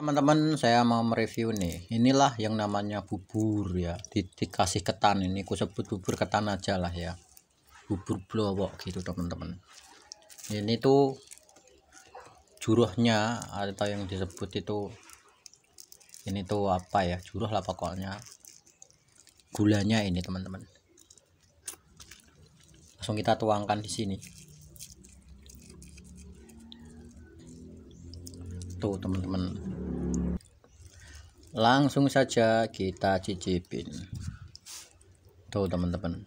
teman-teman saya mau mereview nih inilah yang namanya bubur ya di, dikasih ketan ini ku sebut bubur ketan aja lah ya bubur blowok gitu teman-teman ini tuh juruhnya atau yang disebut itu ini tuh apa ya juruh lah pokoknya gulanya ini teman-teman langsung kita tuangkan di sini tuh teman-teman langsung saja kita cicipin tuh teman-teman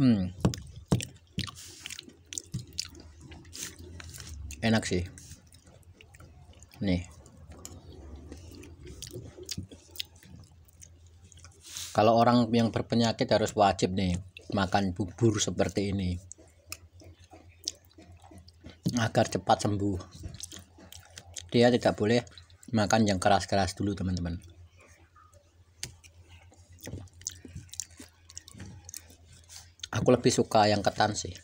hmm enak sih nih kalau orang yang berpenyakit harus wajib nih makan bubur seperti ini agar cepat sembuh dia tidak boleh makan yang keras-keras dulu teman-teman aku lebih suka yang ketan sih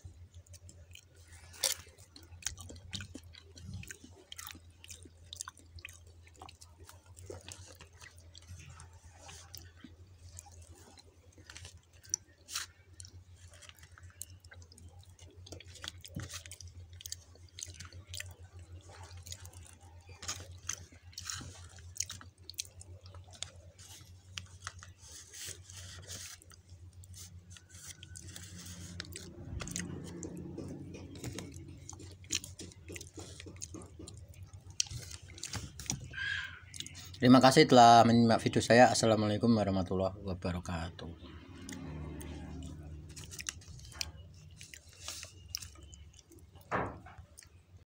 Terima kasih telah menyimak video saya. Assalamualaikum warahmatullahi wabarakatuh.